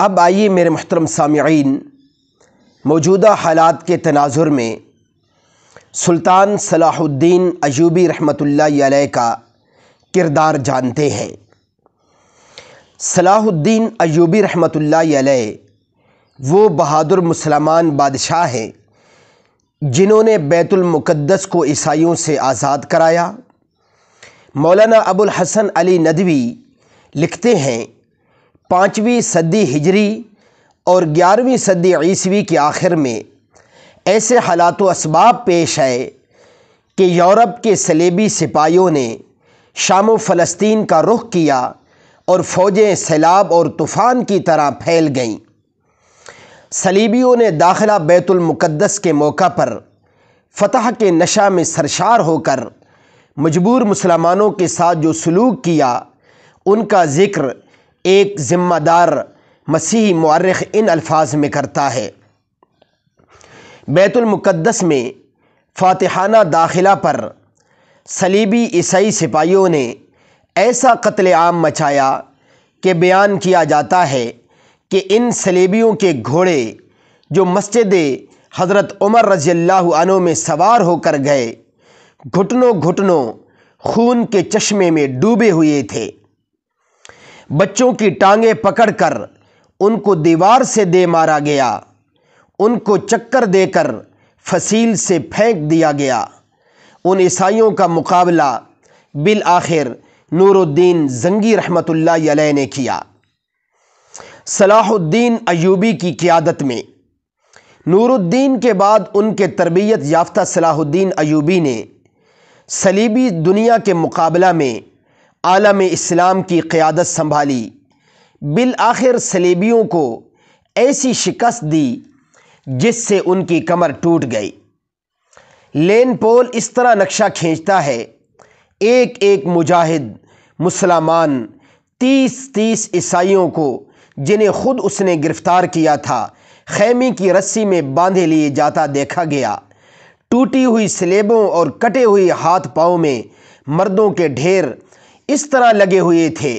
अब आइए मेरे मोहतरम सामीन मौजूदा हालात के तनाजुर में सुल्तान सलाहुद्दीन अयूबी रहमतुल्लाह का किरदार जानते हैं सलाहुद्दीन अयूबी रहमतुल्लाह वो बहादुर मुसलमान बादशाह हैं जिन्होंने बैतुलमक़दस को ईसाइयों से आज़ाद कराया मौलाना अबुल हसन अली नदवी लिखते हैं पाँचवीं सदी हिजरी और ग्यारहवीं सदी ईसवी के आखिर में ऐसे हालात असबाब पेश आए कि यूरोप के सलेबी सिपाहियों ने शाम फ़लस्तीन का रुख किया और फ़ौजें सैलाब और तूफ़ान की तरह फैल गईं सलीबियों ने दाखिला बैतुलमक़दस के मौका पर फतह के नशा में सरशार होकर मजबूर मुसलमानों के साथ जो सलूक किया उनका ज़िक्र एक ज़िम्मेदार मसीह मारख इन अल्फाज में करता है बैतुलमक़दस में फातहाना दाखिला पर सलीबी ईसाई सिपाहियों ने ऐसा कत्ल आम मचाया कि बयान किया जाता है कि इन सलीबियों के घोड़े जो मस्जिद हज़रत उमर रज़ी अल्लाह में सवार होकर गए घुटनों घुटनों खून के चश्मे में डूबे हुए थे बच्चों की टांगें पकड़कर उनको दीवार से दे मारा गया उनको चक्कर देकर फसील से फेंक दिया गया उन ईसाइयों का मुकाबला बिल आखिर नूरुद्दीन जंगी रहमत ने किया सलाहुद्दीन अयूबी की क़्यादत में नूरुद्दीन के बाद उनके तरबियत याफ्ता सलाहुद्दीन अयूबी ने सलीबी दुनिया के मुकाबला में आलम इस्लाम की क़्यादत संभाली बिल आखिर सलेबियों को ऐसी शिकस्त दी जिससे उनकी कमर टूट गई लेन पोल इस तरह नक्शा खींचता है एक एक मुजाहिद मुसलमान तीस तीस ईसाइयों को जिन्हें खुद उसने गिरफ्तार किया था खैमी की रस्सी में बांधे लिए जाता देखा गया टूटी हुई स्लेबों और कटे हुए हाथ पाँव में मर्दों के ढेर इस तरह लगे हुए थे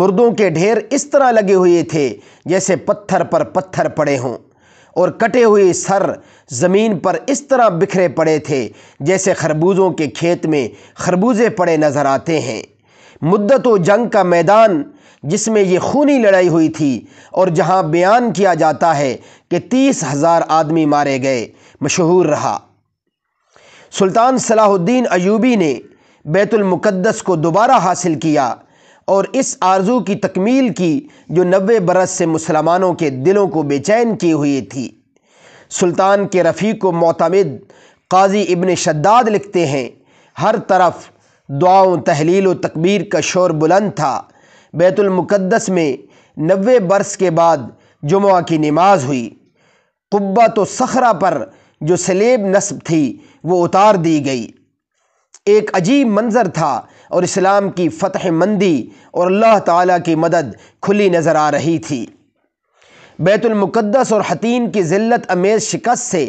मुर्दों के ढेर इस तरह लगे हुए थे जैसे पत्थर पर पत्थर पड़े हों और कटे हुए सर ज़मीन पर इस तरह बिखरे पड़े थे जैसे खरबूजों के खेत में खरबूजे पड़े नज़र आते हैं मुद्दत जंग का मैदान जिसमें ये खूनी लड़ाई हुई थी और जहाँ बयान किया जाता है कि तीस हज़ार आदमी मारे गए मशहूर रहा सुल्तान सलाहुद्दीन अयूबी ने बैतुलमक़दस को दोबारा हासिल किया और इस आर्ज़ू की तकमील की जो नबे बरस से मुसलमानों के दिलों को बेचैन की हुई थी सुल्तान के रफ़ी को मोतमद काजी इबन शद्दाद लिखते हैं हर तरफ दुआओं तहलील व तकबीर का शोर बुलंद था बैतुलमक़दस में नबे बरस के बाद जुमा की नमाज हुई कुब्बा तो सखरा पर जो सलेब नस्ब थी वो उतार दी गई एक अजीब मंज़र था और इस्लाम की फ़तह मंदी और अल्लाह ताला की मदद खुली नज़र आ रही थी बैतुलमक़दस और हतीन की ज़िलत अमेज़ शिकस्त से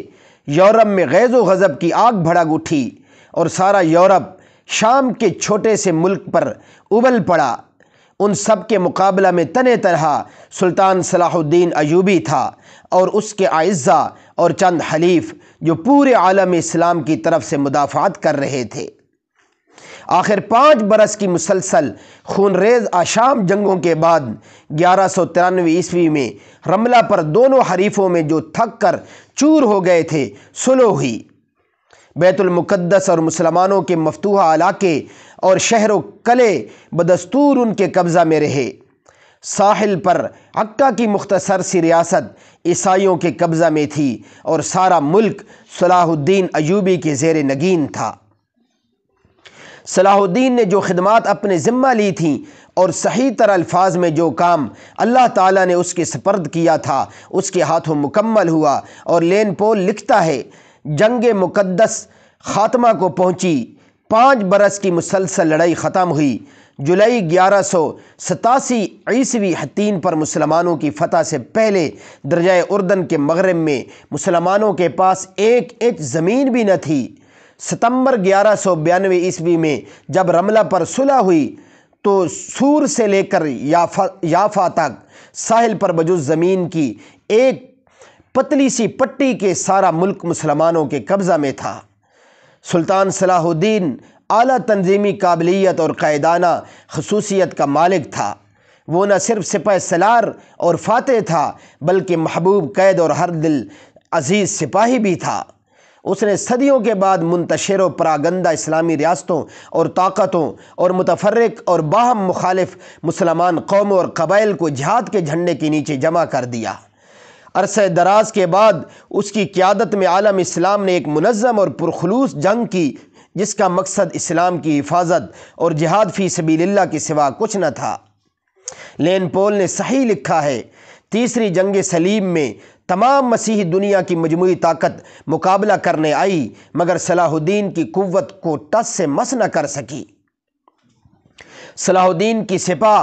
यूरोप में गैज़ गज़ब की आग भड़क उठी और सारा यूरोप शाम के छोटे से मुल्क पर उबल पड़ा उन सब के मुकाबला में तने तरह सुल्तान सलाहुद्दीन अयूबी था और उसके आयज़ा और चंद हलीफ जो पूरे आलम इस्लाम की तरफ से मुदाफ़ात कर रहे थे आखिर पाँच बरस की मुसलसल खूनरेज आशाम जंगों के बाद ग्यारह सौ तिरानवे ईस्वी में रमला पर दोनों हरीफों में जो थक कर चूर हो गए थे सुलो हुई बैतुलमक़दस और मुसलमानों के मफतूहा इलाके और शहर कले बदस्तूर उनके कब्ज़ा में रहे साहिल पर अक्का की मुख्तसर सी रियासत ईसाइयों के कब्ज़ा में थी और सारा मुल्क सलाहुद्दीन अयूबी के जेर नगीन था सलाहुद्दीन ने जो खदमात अपने ज़िम्मा ली थी और सही तरह अल्फाज में जो काम अल्लाह ताला ने उसके सपर्द किया था उसके हाथों मुकम्मल हुआ और लेन पोल लिखता है जंग मुकद्दस खात्मा को पहुँची पाँच बरस की मुसलसल लड़ाई ख़त्म हुई जुलाई ग्यारह सौ सतासी ईस्वी हतीन पर मुसलमानों की फतह से पहले दरजाए उर्दन के मगरब में मुसलमानों के पास एक इंच ज़मीन भी न थी सितंबर ग्यारह सौ बयानवे ईस्वी में जब रमला पर सुलह हुई तो सूर से लेकर याफा याफा तक साहिल पर बजुज ज़मीन की एक पतली सी पट्टी के सारा मुल्क मुसलमानों के कब्ज़ा में था सुल्तान सलाहुद्दीन आला तंजीमी काबिलियत और कायदाना खसूसियत का मालिक था वो न सिर्फ सिपह सलार और फातह था बल्कि महबूब कैद और हर दिल अजीज़ सिपाही भी था उसने सदियों के बाद मुंतशर व परागंदा इस्लामी रियासतों और ताकतों और मुतफरक और बाहम मुखालिफ मुसलमान कौम और कबाइल को जहाद के झंडे के नीचे जमा कर दिया अरस दराज के बाद उसकी क्यादत में आलम इस्लाम ने एक मनज़म और पुरखलूस जंग की जिसका मकसद इस्लाम की हिफाजत और जहाद फ़ी सबील के सिवा कुछ न था लेन पोल ने सही लिखा है तीसरी जंग सलीम में तमाम मसीह दुनिया की मजमू ताकत मुकाबला करने आई मगर सलाहुद्दीन की कुत को टस से मस न कर सकी सलाहुद्दीन की सिपा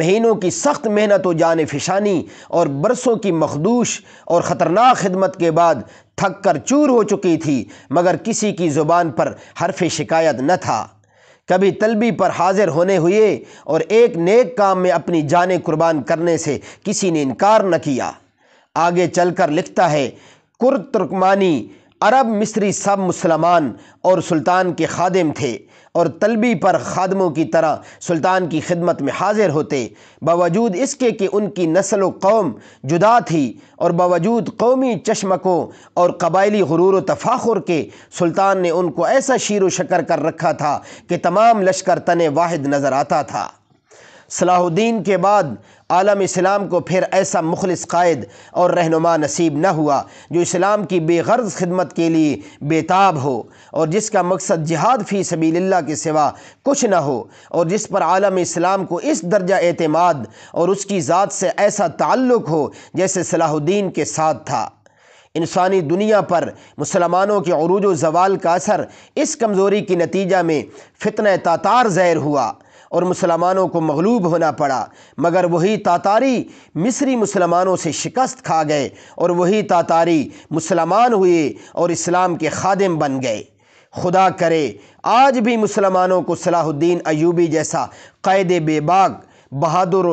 महीनों की सख्त मेहनत व जान फिशानी और बरसों की मखदूश और ख़तरनाक खिदमत के बाद थक कर चूर हो चुकी थी मगर किसी की ज़ुबान पर हरफ शिकायत न था कभी तलबी पर हाजिर होने हुए और एक नेक काम में अपनी जान कुर्बान करने से किसी ने इनकार न किया आगे चलकर लिखता है कुर तुर्कमानी अरब मिस्री सब मुसलमान और सुल्तान के खादिम थे और तलबी पर खादमों की तरह सुल्तान की खिदमत में हाजिर होते बावजूद इसके कि उनकी नस्ल कौम जुदा थी और बावजूद कौमी चश्मकों और कबायली गुरूर तफाखुर के सुल्तान ने उनको ऐसा शीर शकर कर रखा था कि तमाम लश्कर तने वाहिद नज़र आता था सलाहुद्दीन के बाद आलम इस्लाम को फिर ऐसा मुखलस कायद और रहनुमा नसीब न हुआ जो इस्लाम की बेगर्ज खिदमत के लिए बेताब हो और जिसका मकसद जिहाद फ़ी सबील्ला के सिवा कुछ न हो और जिस पर आलम इस्लाम को इस दर्जा अतमाद और उसकी ज़ात से ऐसा ताल्लुक़ हो जैसे सलाहुद्दीन के साथ था इंसानी दुनिया पर मुसलमानों के अरूज जवाल का असर इस कमज़ोरी के नतीजा में फितने तातार जैर हुआ और मुसलमानों को मगलूब होना पड़ा मगर वही तातारी मिस्री मुसलमानों से शिकस्त खा गए और वही तातारी मुसलमान हुए और इस्लाम के खादिम बन गए खुदा करे आज भी मुसलमानों को सलाहुद्दीन अयूबी जैसा कैद बेबाग बहादुर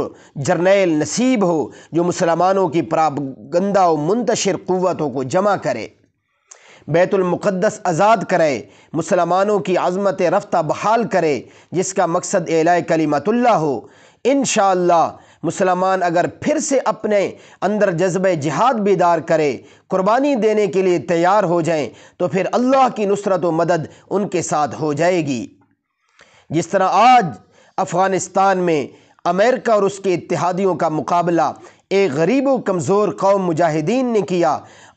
जर्नैल नसीब हो जो मुसलमानों की प्रापगंदा और मुंतशिर क़वतों को जमा करे बैतुलमक़दस आज़ाद करे मुसलमानों की आज़मत रफ्ता बहाल करे जिसका मकसद एलाय कलीमतुल्ला हो इन मुसलमान अगर फिर से अपने अंदर जज्ब जिहाद बेदार करे कुर्बानी देने के लिए तैयार हो जाएं तो फिर अल्लाह की नुसरत व मदद उनके साथ हो जाएगी जिस तरह आज अफ़गानिस्तान में अमेरिका और उसके इतिहादियों का मुकाबला एक गरीब व कमज़ोर कौम मुजाहिदीन ने किया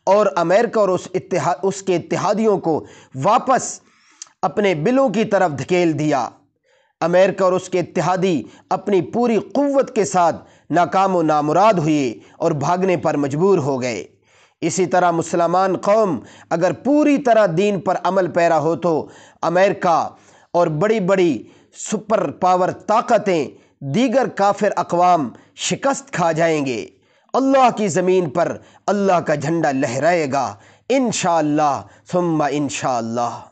और अमेरिका और उस इतिहा उसके इतिहादियों को वापस अपने बिलों की तरफ धकेल दिया अमेरिका और उसके इतिहादी अपनी पूरी क़वत के साथ नाकाम व नामुराद हुए और भागने पर मजबूर हो गए इसी तरह मुसलमान कौम अगर पूरी तरह दीन पर अमल पैरा हो तो अमेरिका और बड़ी बड़ी सुपर पावर ताकतें दीगर काफिर अकवाम शिकस्त खा जाएंगे अल्लाह की ज़मीन पर अल्लाह का झंडा लहराएगा इन शाह इन शाह